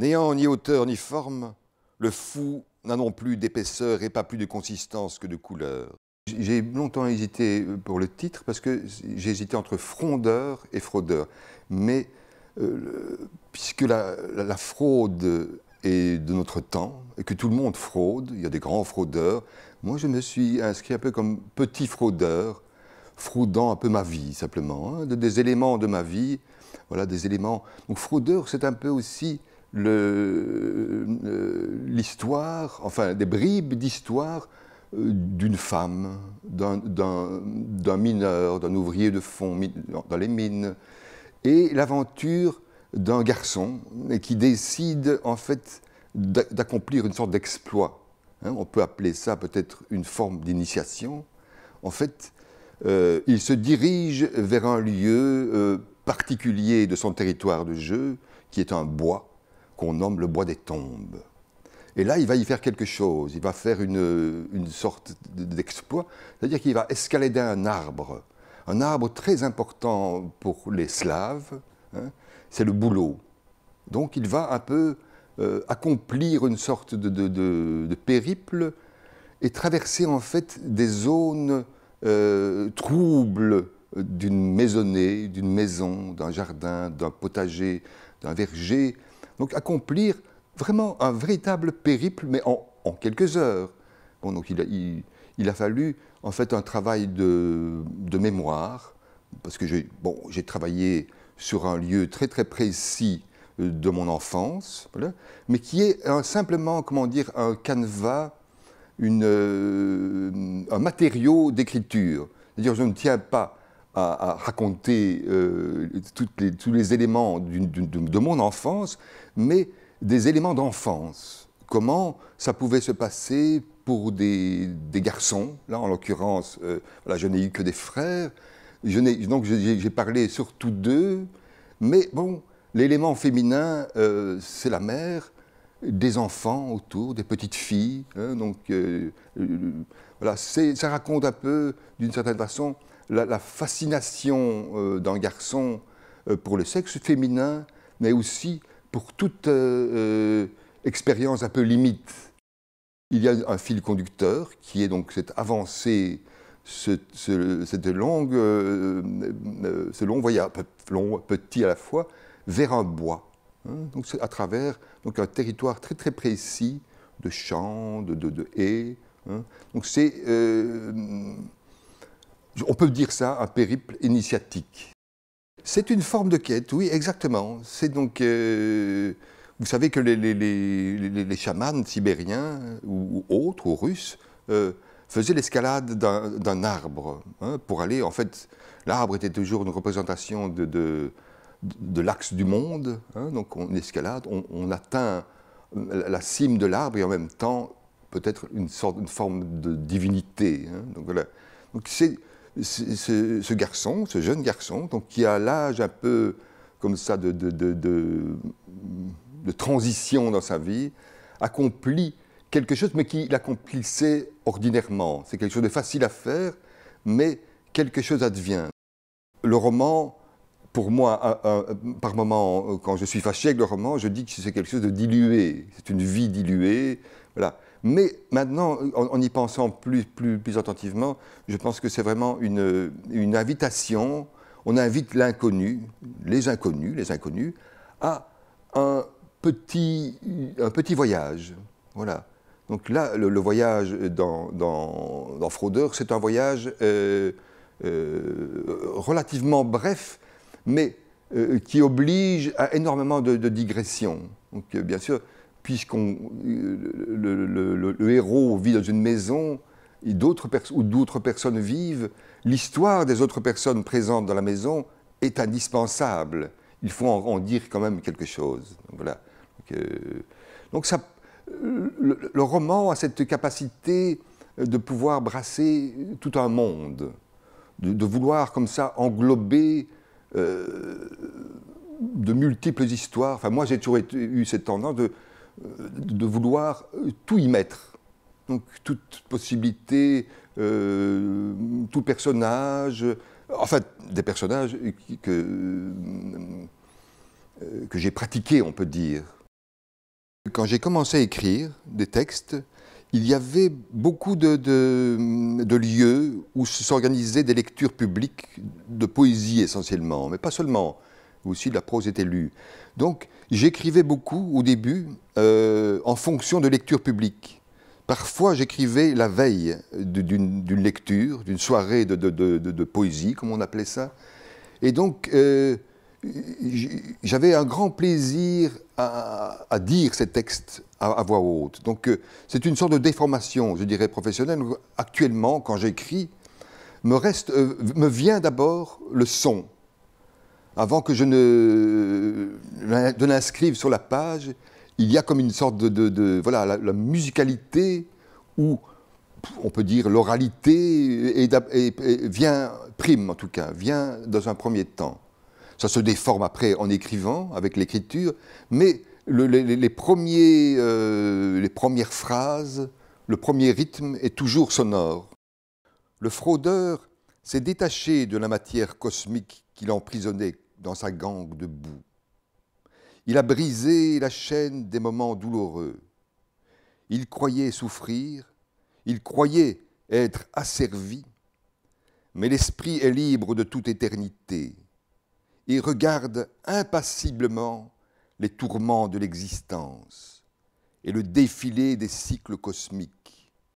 N'ayant ni hauteur ni forme, le fou n'a non plus d'épaisseur et pas plus de consistance que de couleur. J'ai longtemps hésité pour le titre parce que j'ai hésité entre frondeur et fraudeur. Mais euh, puisque la, fraude est de notre temps et que tout le monde fraude, il y a des grands fraudeurs, moi je me suis inscrit un peu comme petit fraudeur, fraudant un peu ma vie simplement, hein, des éléments de ma vie, voilà des éléments. Donc fraudeur, c'est un peu aussi euh, l'histoire, enfin des bribes d'histoire euh, d'une femme, d'un mineur, d'un ouvrier de fond dans les mines, et l'aventure d'un garçon qui décide en fait d'accomplir une sorte d'exploit. Hein, on peut appeler ça peut-être une forme d'initiation. En fait, euh, il se dirige vers un lieu particulier de son territoire de jeu, qui est un bois, qu'on nomme le bois des tombes. Et là, il va y faire quelque chose, il va faire une, sorte d'exploit, c'est-à-dire qu'il va escalader un arbre, un arbre très important pour les Slaves, hein. c'est le bouleau. Donc il va un peu euh, accomplir une sorte de, périple et traverser en fait des zones euh, troubles d'une maisonnée, d'une maison, d'un jardin, d'un potager, d'un verger, donc accomplir vraiment un véritable périple, mais en, quelques heures. Bon, donc il a, il, a, fallu en fait un travail de, de mémoire, parce que j'ai travaillé sur un lieu très très précis euh, de mon enfance, mais qui est simplement, comment dire, un canevas, une, euh, un matériau d'écriture. C'est-à-dire, je ne tiens pas à, raconter euh, les, tous les éléments de mon enfance, mais des éléments d'enfance. Comment ça pouvait se passer pour des, garçons. Là, en l'occurrence, euh, je n'ai eu que des frères. Je donc, j'ai parlé surtout d'eux. Mais bon, l'élément féminin, euh, c'est la mère, des enfants autour, des petites filles. Hein, donc, euh, voilà, ça raconte un peu, d'une certaine façon, la, fascination euh, d'un garçon euh, pour le sexe féminin, mais aussi pour toute euh, expérience un peu limite. Il y a un fil conducteur qui est donc cette avancée, ce, cette longue, ce long voyage, petit à la fois, vers un bois. Hein. donc à travers donc un territoire très très précis de champs, de, de, haies. Hein. Donc c'est on peut dire ça, un périple initiatique. C'est une forme de quête, oui, exactement. C'est donc, euh, vous savez que les, chamans sibériens ou, autres, ou russes, euh, faisaient l'escalade d'un arbre hein, pour aller, en fait, l'arbre était toujours une représentation de, l'axe du monde, hein, donc on escalade, on, atteint la cime de l'arbre et en même temps peut-être une une forme de divinité. Hein, donc c'est ce, garçon, ce jeune garçon, donc, qui a l'âge un peu comme ça de, de, transition dans sa vie, accomplit quelque chose, mais qu'il accomplissait ordinairement. C'est quelque chose de facile à faire, mais quelque chose advient. Le roman, pour moi, par moment, quand je suis fâché avec le roman, je dis que c'est quelque chose de dilué. C'est une vie diluée. Voilà. Mais maintenant, en, y pensant plus, plus, plus, attentivement, je pense que c'est vraiment une, une invitation. On invite l'inconnu, les inconnus, les inconnus, à un petit, un petit voyage. Voilà. Donc là, le, voyage dans, dans, dans Fraudeur, c'est un voyage euh, euh, relativement bref, mais euh, qui oblige à énormément de, de digressions. Donc bien sûr, puisqu'on euh, le, héros vit dans une maison et où d'autres personnes vivent, l'histoire des autres personnes présentes dans la maison est indispensable. Il faut en, dire quand même quelque chose. Donc, voilà. donc, euh, donc ça, euh, le, roman a cette capacité de pouvoir brasser tout un monde, de, vouloir comme ça englober de multiples histoires. Enfin, moi, j'ai toujours eu cette tendance de de vouloir euh, tout y mettre. Donc toute possibilité, euh, tout personnage, euh, en fait des personnages que, j'ai pratiqués, on peut dire. Quand j'ai commencé à écrire des textes, il y avait beaucoup de, de lieux où s'organisaient des lectures publiques de poésie essentiellement, mais pas seulement aussi la prose était lue. Donc j'écrivais beaucoup au début euh, en fonction de lecture publique. Parfois j'écrivais la veille d'une lecture, d'une soirée de, poésie, comme on appelait ça. Et donc euh, j'avais un grand plaisir à, dire ces textes à, voix haute. Donc euh, c'est une sorte de déformation, je dirais, professionnelle. Actuellement, quand j'écris, me vient d'abord le son, avant que je ne, l'inscrive sur la page, il y a comme une sorte de, voilà, la, musicalité où on peut dire l'oralité vient prime en tout cas, vient dans un premier temps. Ça se déforme après en écrivant avec l'écriture, mais les, premiers, euh, les premières phrases, le premier rythme est toujours sonore. Le fraudeur s'est détaché de la matière cosmique qu'il emprisonnait dans sa gangue de boue. Il a brisé la chaîne des moments douloureux. Il croyait souffrir, il croyait être asservi, mais l'esprit est libre de toute éternité et regarde impassiblement les tourments de l'existence et le défilé des cycles cosmiques.